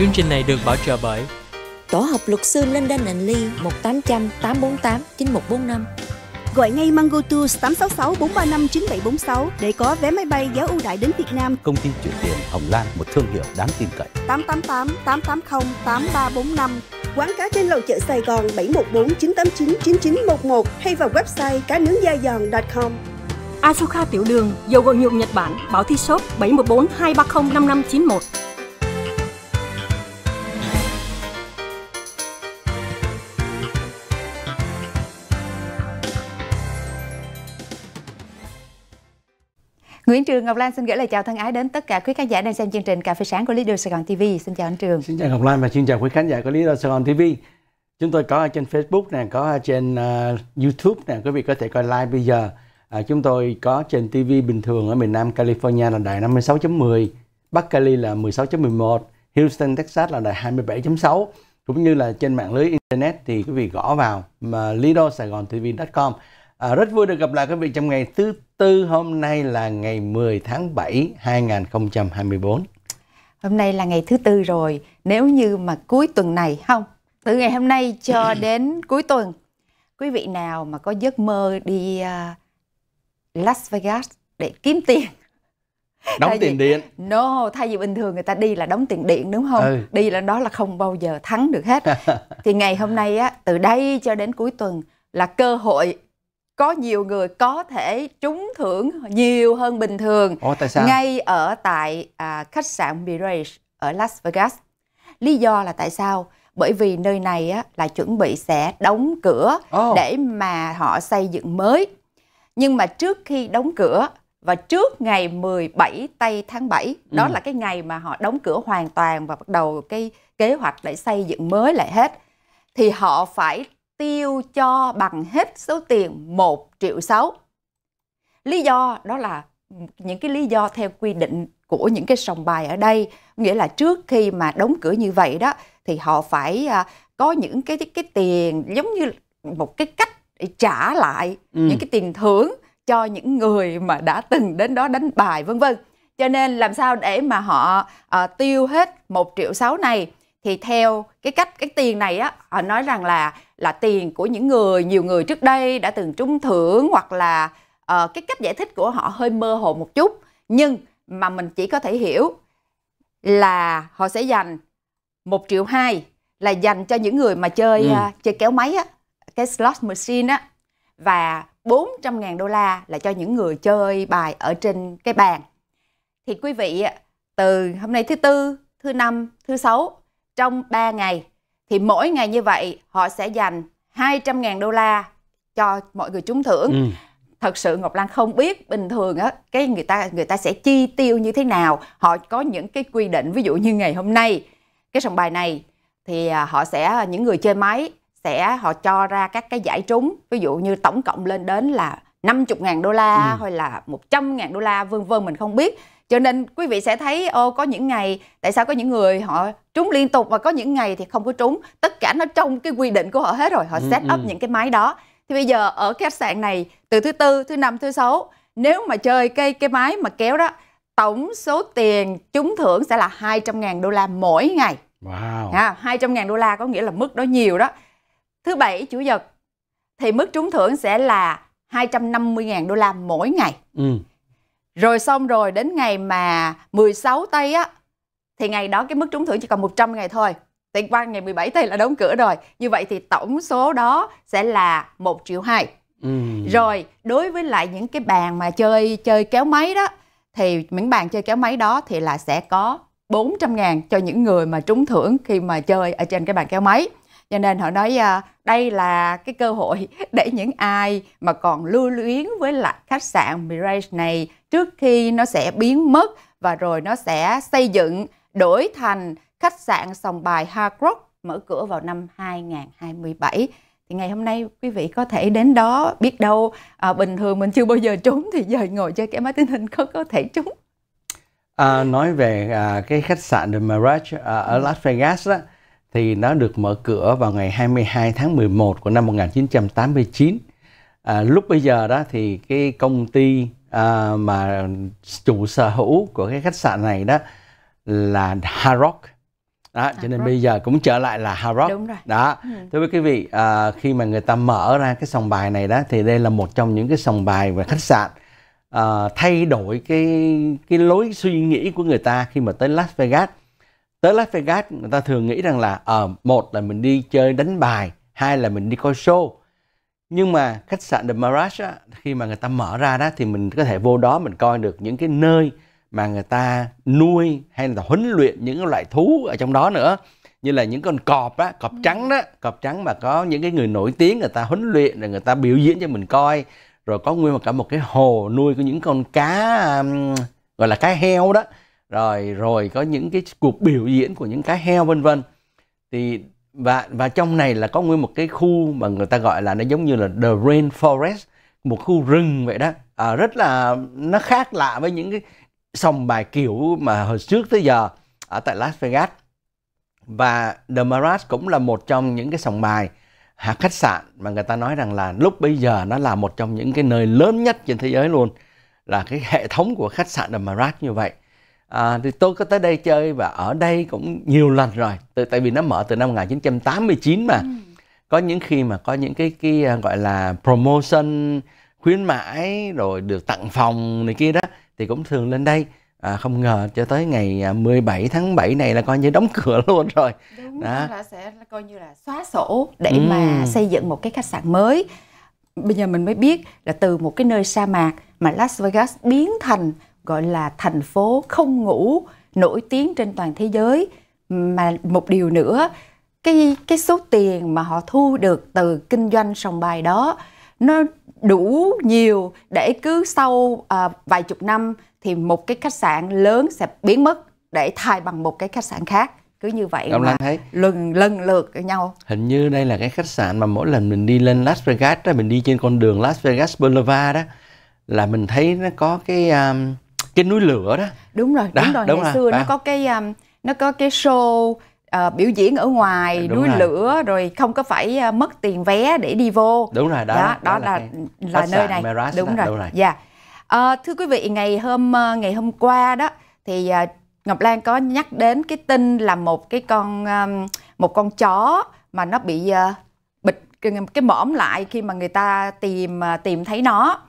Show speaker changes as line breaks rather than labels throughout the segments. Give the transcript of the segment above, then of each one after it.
Chương trình này được bảo trợ bởi
Tổ hợp luật sư London and Lee 1800 848 9145. Gọi ngay Mango Tours 866 435 9746 để có vé máy bay giá ưu đãi đến Việt
Nam. Công ty chuyển tiền Hồng Lan, một thương hiệu đáng tin cậy.
888 880 8345. Quán cá trên lầu chợ Sài Gòn 714 989 9911 hay vào website cá nướng da giòn.com.
Asuka Tiểu Đường, dầu gội nhuộm Nhật Bản, Bảo Thi Shop
714 230 5591. Nguyễn Trường Ngọc Lan xin gửi lời chào thân ái đến tất cả quý khán giả đang xem chương trình Cà phê sáng của Leader Sài Gòn TV. Xin chào anh Trường. Xin chào Ngọc
Lan và xin chào quý khán giả của Leader Sài Gòn TV. Chúng tôi có trên Facebook nè, có trên uh, YouTube nè, quý vị có thể coi live bây giờ. À, chúng tôi có trên TV bình thường ở miền Nam California là đài 56.10, Bắc Cali là 16.11, Houston Texas là đài 27.6 cũng như là trên mạng lưới internet thì quý vị gõ vào mà lido sài gòn tv com à, rất vui được gặp lại quý vị trong ngày thứ tư hôm nay là ngày 10 tháng 7 2024.
Hôm nay là ngày thứ tư rồi, nếu như mà cuối tuần này không, từ ngày hôm nay cho ừ. đến cuối tuần, quý vị nào mà có giấc mơ đi uh, Las Vegas để kiếm tiền đóng thay tiền vì, điện no thay vì bình thường người ta đi là đóng tiền điện đúng không ừ. đi là đó là không bao giờ thắng được hết thì ngày hôm nay á từ đây cho đến cuối tuần là cơ hội có nhiều người có thể trúng thưởng nhiều hơn bình thường Ồ, tại sao? ngay ở tại à, khách sạn Mirage ở Las Vegas. Lý do là tại sao? Bởi vì nơi này á, là chuẩn bị sẽ đóng cửa oh. để mà họ xây dựng mới. Nhưng mà trước khi đóng cửa và trước ngày 17 tây tháng 7 ừ. đó là cái ngày mà họ đóng cửa hoàn toàn và bắt đầu cái kế hoạch để xây dựng mới lại hết thì họ phải tiêu cho bằng hết số tiền 1 triệu 6. Lý do đó là những cái lý do theo quy định của những cái sòng bài ở đây, nghĩa là trước khi mà đóng cửa như vậy đó thì họ phải à, có những cái cái tiền giống như một cái cách để trả lại ừ. những cái tiền thưởng cho những người mà đã từng đến đó đánh bài vân vân. Cho nên làm sao để mà họ à, tiêu hết 1 triệu 6 này thì theo cái cách cái tiền này á họ nói rằng là là tiền của những người nhiều người trước đây đã từng trúng thưởng hoặc là uh, cái cách giải thích của họ hơi mơ hồ một chút nhưng mà mình chỉ có thể hiểu là họ sẽ dành một triệu hai là dành cho những người mà chơi ừ. uh, chơi kéo máy á cái slot machine á và 400 ngàn đô la là cho những người chơi bài ở trên cái bàn thì quý vị từ hôm nay thứ tư thứ năm thứ sáu trong 3 ngày. Thì mỗi ngày như vậy họ sẽ dành 200.000 đô la cho mọi người trúng thưởng. Ừ. Thật sự Ngọc Lan không biết bình thường á cái người ta người ta sẽ chi tiêu như thế nào, họ có những cái quy định ví dụ như ngày hôm nay cái sòng bài này thì à, họ sẽ à, những người chơi máy sẽ họ cho ra các cái giải trúng ví dụ như tổng cộng lên đến là 50.000 đô la ừ. hay là 100.000 đô la vân vân mình không biết cho nên quý vị sẽ thấy ô có những ngày tại sao có những người họ trúng liên tục và có những ngày thì không có trúng tất cả nó trong cái quy định của họ hết rồi họ ừ, set up ừ. những cái máy đó thì bây giờ ở cái khách sạn này từ thứ tư thứ năm thứ sáu nếu mà chơi cái cái máy mà kéo đó tổng số tiền trúng thưởng sẽ là 200.000 đô la mỗi ngày wow. à, 200.000 đô la có nghĩa là mức đó nhiều đó thứ bảy chủ nhật thì mức trúng thưởng sẽ là 250.000 đô la mỗi ngày ừ. Rồi xong rồi đến ngày mà 16 Tây á thì ngày đó cái mức trúng thưởng chỉ còn 100 ngày thôi. Thì qua ngày 17 Tây là đóng cửa rồi. Như vậy thì tổng số đó sẽ là 1 triệu 2. Ừ. Rồi, đối với lại những cái bàn mà chơi chơi kéo máy đó thì những bàn chơi kéo máy đó thì là sẽ có 400 ngàn cho những người mà trúng thưởng khi mà chơi ở trên cái bàn kéo máy cho nên họ nói uh, đây là cái cơ hội để những ai mà còn lưu luyến với lại khách sạn Mirage này trước khi nó sẽ biến mất và rồi nó sẽ xây dựng đổi thành khách sạn sòng bài Hard Rock mở cửa vào năm 2027 thì ngày hôm nay quý vị có thể đến đó biết đâu à, bình thường mình chưa bao giờ trúng thì giờ ngồi chơi cái máy tính hình có có thể trúng
à, nói về à, cái khách sạn The Mirage à, ở ừ. Las Vegas đó thì nó được mở cửa vào ngày 22 tháng 11 của năm 1989. À, lúc bây giờ đó thì cái công ty à, mà chủ sở hữu của cái khách sạn này đó là Harrock. Đó, cho nên bây giờ cũng trở lại là Hard Đúng rồi. Đó. Ừ. Thưa quý vị, à, khi mà người ta mở ra cái sòng bài này đó thì đây là một trong những cái sòng bài và khách sạn à, thay đổi cái cái lối suy nghĩ của người ta khi mà tới Las Vegas tới Las Vegas người ta thường nghĩ rằng là à, một là mình đi chơi đánh bài hai là mình đi coi show nhưng mà khách sạn The Mirage á, khi mà người ta mở ra đó thì mình có thể vô đó mình coi được những cái nơi mà người ta nuôi hay là huấn luyện những loại thú ở trong đó nữa như là những con cọp đó cọp ừ. trắng đó cọp trắng mà có những cái người nổi tiếng người ta huấn luyện rồi người ta biểu diễn cho mình coi rồi có nguyên một cả một cái hồ nuôi của những con cá gọi là cá heo đó rồi rồi có những cái cuộc biểu diễn của những cá heo vân vân thì và và trong này là có nguyên một cái khu mà người ta gọi là nó giống như là the rainforest một khu rừng vậy đó à, rất là nó khác lạ với những cái sòng bài kiểu mà hồi trước tới giờ ở tại Las Vegas và The Mirage cũng là một trong những cái sòng bài hạt khách sạn mà người ta nói rằng là lúc bây giờ nó là một trong những cái nơi lớn nhất trên thế giới luôn là cái hệ thống của khách sạn The Mirage như vậy À, thì tôi có tới đây chơi và ở đây cũng nhiều lần rồi từ, tại vì nó mở từ năm 1989 mà ừ. có những khi mà có những cái cái à, gọi là promotion khuyến mãi rồi được tặng phòng này kia đó thì cũng thường lên đây à, không ngờ cho tới ngày 17 à, tháng 7 này là coi như đóng cửa luôn rồi đúng đó. là sẽ
coi như là xóa sổ để ừ. mà
xây dựng một cái khách sạn mới bây giờ mình mới biết
là từ một cái nơi sa mạc mà Las Vegas biến thành gọi là thành phố không ngủ nổi tiếng trên toàn thế giới mà một điều nữa cái cái số tiền mà họ thu được từ kinh doanh sòng bài đó nó đủ nhiều để cứ sau à, vài chục năm thì một cái khách sạn lớn sẽ biến mất để thay bằng một cái khách sạn khác cứ như vậy Ông mà thấy. lần lần lượt với nhau
hình như đây là cái khách sạn mà mỗi lần mình đi lên Las Vegas đó mình đi trên con đường Las Vegas Boulevard đó là mình thấy nó có cái um, cái núi lửa đó đúng
rồi đó, đúng rồi đúng ngày rồi, xưa đó. nó có cái um, nó có cái show uh, biểu diễn ở ngoài đúng núi rồi. lửa rồi không có phải uh, mất tiền vé để đi vô đúng rồi đó đó, đó, đó là là, là nơi này Meras đúng, rồi. dạ yeah. Ờ, uh, thưa quý vị ngày hôm uh, ngày hôm qua đó thì uh, Ngọc Lan có nhắc đến cái tin là một cái con um, một con chó mà nó bị uh, bịt cái, cái mõm lại khi mà người ta tìm uh, tìm thấy nó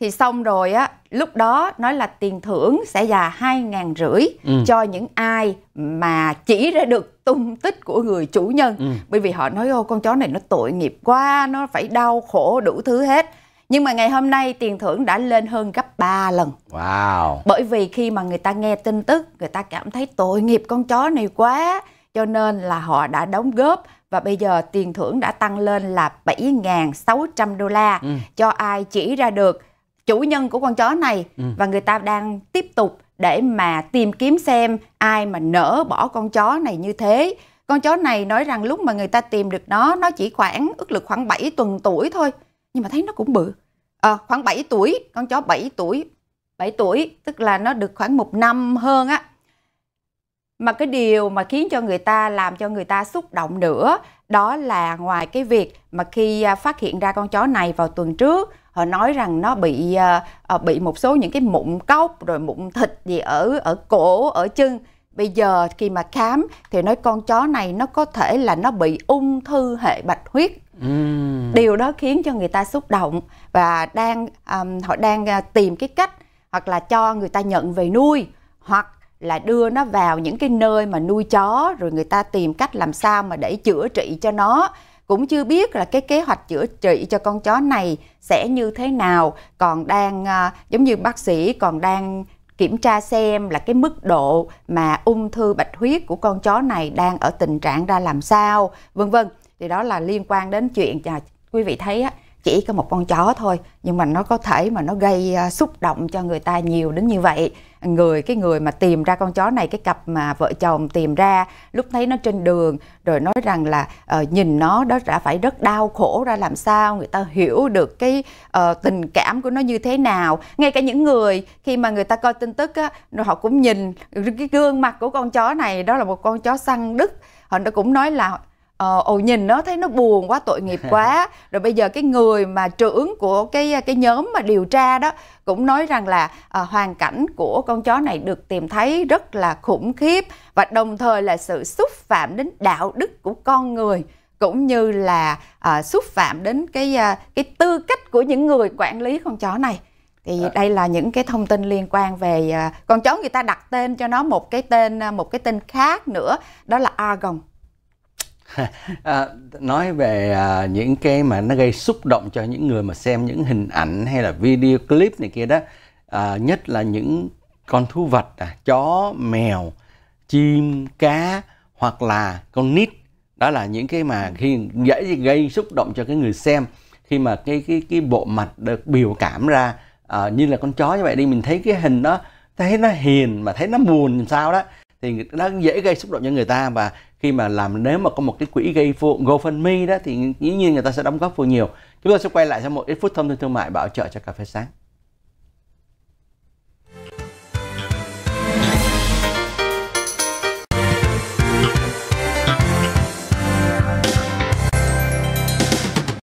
thì xong rồi á lúc đó nói là tiền thưởng sẽ là hai ngàn rưỡi ừ. cho những ai mà chỉ ra được tung tích của người chủ nhân ừ. bởi vì họ nói ô con chó này nó tội nghiệp quá nó phải đau khổ đủ thứ hết nhưng mà ngày hôm nay tiền thưởng đã lên hơn gấp 3 lần.
Wow.
Bởi vì khi mà người ta nghe tin tức, người ta cảm thấy tội nghiệp con chó này quá, cho nên là họ đã đóng góp và bây giờ tiền thưởng đã tăng lên là 7.600 đô la ừ. cho ai chỉ ra được chủ nhân của con chó này ừ. và người ta đang tiếp tục để mà tìm kiếm xem ai mà nỡ bỏ con chó này như thế con chó này nói rằng lúc mà người ta tìm được nó nó chỉ khoảng ước lực khoảng 7 tuần tuổi thôi nhưng mà thấy nó cũng bự à, khoảng 7 tuổi con chó 7 tuổi 7 tuổi tức là nó được khoảng một năm hơn á mà cái điều mà khiến cho người ta làm cho người ta xúc động nữa đó là ngoài cái việc mà khi à, phát hiện ra con chó này vào tuần trước họ nói rằng nó bị ờ, ờ, bị một số những cái mụn cốc rồi mụn thịt gì ở ở cổ ở chân bây giờ khi mà khám thì nói con chó này nó có thể là nó bị ung thư hệ bạch huyết uhm. điều đó khiến cho người ta xúc động và đang um, họ đang ờ, tìm cái cách hoặc là cho người ta nhận về nuôi hoặc là đưa nó vào những cái nơi mà nuôi chó rồi người ta tìm cách làm sao mà để chữa trị cho nó cũng chưa biết là cái kế hoạch chữa trị cho con chó này sẽ như thế nào còn đang à, giống như bác sĩ còn đang kiểm tra xem là cái mức độ mà ung thư bạch huyết của con chó này đang ở tình trạng ra làm sao vân vân thì đó là liên quan đến chuyện à, quý vị thấy á, chỉ có một con chó thôi nhưng mà nó có thể mà nó gây à, xúc động cho người ta nhiều đến như vậy người cái người mà tìm ra con chó này cái cặp mà vợ chồng tìm ra lúc thấy nó trên đường rồi nói rằng là uh, nhìn nó đó đã phải rất đau khổ ra làm sao người ta hiểu được cái uh, tình cảm của nó như thế nào ngay cả những người khi mà người ta coi tin tức á rồi họ cũng nhìn cái gương mặt của con chó này đó là một con chó săn đức họ cũng nói là Ờ, ồ nhìn nó thấy nó buồn quá tội nghiệp quá rồi bây giờ cái người mà trưởng của cái cái nhóm mà điều tra đó cũng nói rằng là à, hoàn cảnh của con chó này được tìm thấy rất là khủng khiếp và đồng thời là sự xúc phạm đến đạo đức của con người cũng như là à, xúc phạm đến cái à, cái tư cách của những người quản lý con chó này thì à. đây là những cái thông tin liên quan về à, con chó người ta đặt tên cho nó một cái tên một cái tên khác nữa đó là argon
à, nói về à, những cái mà nó gây xúc động cho những người mà xem những hình ảnh hay là video clip này kia đó à, nhất là những con thú vật à, chó mèo chim cá hoặc là con nít đó là những cái mà khi dễ gây xúc động cho cái người xem khi mà cái cái cái bộ mặt được biểu cảm ra à, như là con chó như vậy đi mình thấy cái hình đó thấy nó hiền mà thấy nó buồn làm sao đó thì nó dễ gây xúc động cho người ta và khi mà làm nếu mà có một cái quỹ gây GoFundMe đó thì dĩ nhiên người ta sẽ đóng góp vô nhiều chúng tôi sẽ quay lại sau một ít phút thông tin thương mại bảo trợ cho cà phê sáng